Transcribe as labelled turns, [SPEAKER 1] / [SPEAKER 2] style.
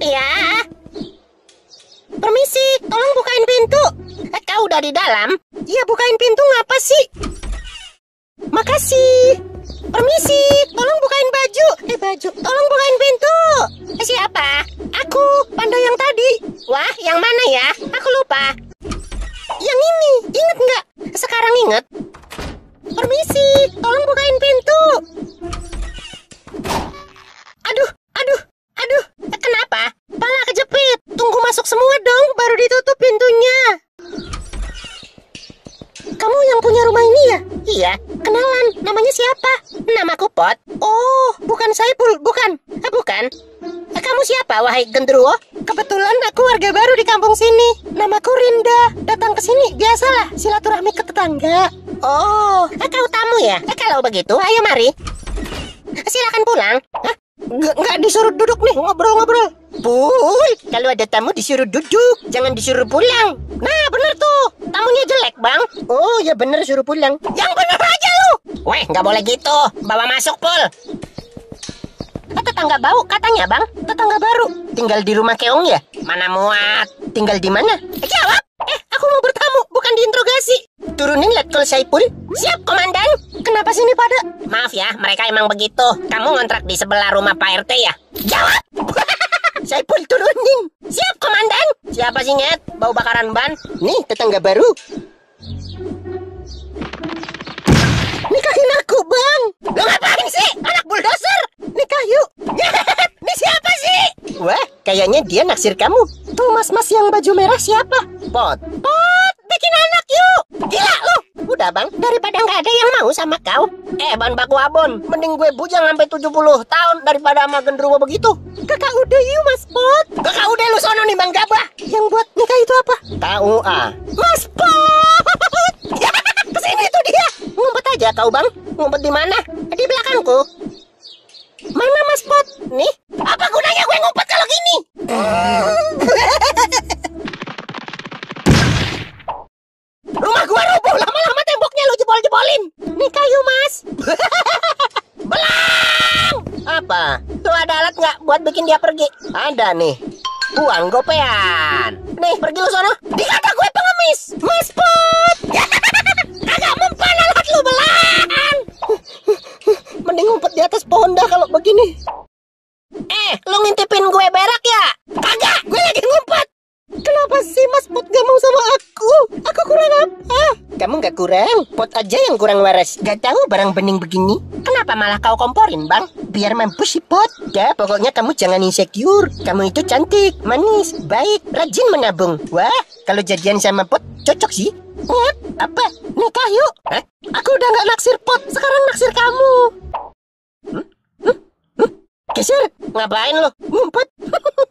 [SPEAKER 1] Ya. Permisi, tolong bukain pintu. Eh, kau udah di dalam? Iya, bukain pintu ngapa sih? Makasih. Permisi, tolong bukain baju. Eh, baju. Tolong bukain pintu. Eh, siapa? Aku, panda yang tadi. Wah, yang mana ya? Aku lupa. Yang ini, inget nggak? Sekarang inget. Permisi, tolong bukain pintu. baru ditutup pintunya. Kamu yang punya rumah ini ya? Iya. Kenalan, namanya siapa? Namaku Pot. Oh, bukan Saipul, bukan. Eh, bukan. Eh, kamu siapa, wahai genderuwo? Kebetulan aku warga baru di kampung sini. Namaku Rinda. Datang ke sini, biasalah, silaturahmi ke tetangga. Oh, eh, kau tamu ya? Eh, kalau begitu, ayo mari. Eh, silakan pulang. Hah? Eh, nggak disuruh duduk nih, ngobrol-ngobrol. Bul, kalau ada tamu disuruh duduk, jangan disuruh pulang. Nah, bener tuh. Tamunya jelek, Bang. Oh, ya bener suruh pulang. Yang bener aja lu. Weh, nggak boleh gitu. Bawa masuk, pol. Eh, kan tetangga bau katanya, Bang. Tetangga baru. Tinggal di rumah keong ya? Mana muat? Tinggal di mana? Eh, jawab. Eh, aku mau bertamu, bukan diinterogasi. Turunin Letkol Saipul. Siap, Komandan. Kenapa sini pada? Maaf ya, mereka emang begitu. Kamu ngontrak di sebelah rumah Pak RT ya? Jawab. Saipul turunin. Siap, Komandan. Siapa sih, Nyet? Bau bakaran ban? Nih, tetangga baru. Nikahin aku, Bang. Lo ngapain sih? Anak bulldozer. Nikah yuk. Nyet, ini siapa sih? Wah, kayaknya dia naksir kamu. Tuh mas-mas yang baju merah siapa? Pot. Pot, bikin anak yuk. Gila lo udah bang Daripada nggak ada yang mau sama kau Eh ban baku abon Mending gue bujang sampai 70 tahun Daripada sama genderuwo begitu Kakak udah yuk mas pot Kakak udah lu sono nih bang gabah Yang buat nikah itu apa? ah Mas pot ya, Kesini tuh dia Ngumpet aja kau bang Ngumpet di mana? Di belakangku Mana mas pot? Nih dia pergi. Ada nih. Uang gopean. Nih, pergi lu sono. Dikata gue pengemis. Mas Put. Kagak mempan alat lu belan. Mending ngumpet di atas pohon dah kalau begini. Eh, lu ngintipin gue berak ya? Kagak, gue lagi ngumpet. Kenapa sih Mas Put gak mau sama aku? Aku kurang apa? Kamu gak kurang, Put aja yang kurang waras. Gak tahu barang bening begini. Kenapa malah kau komporin, Bang? biar mampus si pot. Dah, pokoknya kamu jangan insecure. Kamu itu cantik, manis, baik, rajin menabung. Wah, kalau jadian sama pot, cocok sih. Pot, apa? Nikah yuk. Hah? Aku udah nggak naksir pot, sekarang naksir kamu. Hmm? Hmm? Hmm? Geser, ngapain lo? Ngumpet.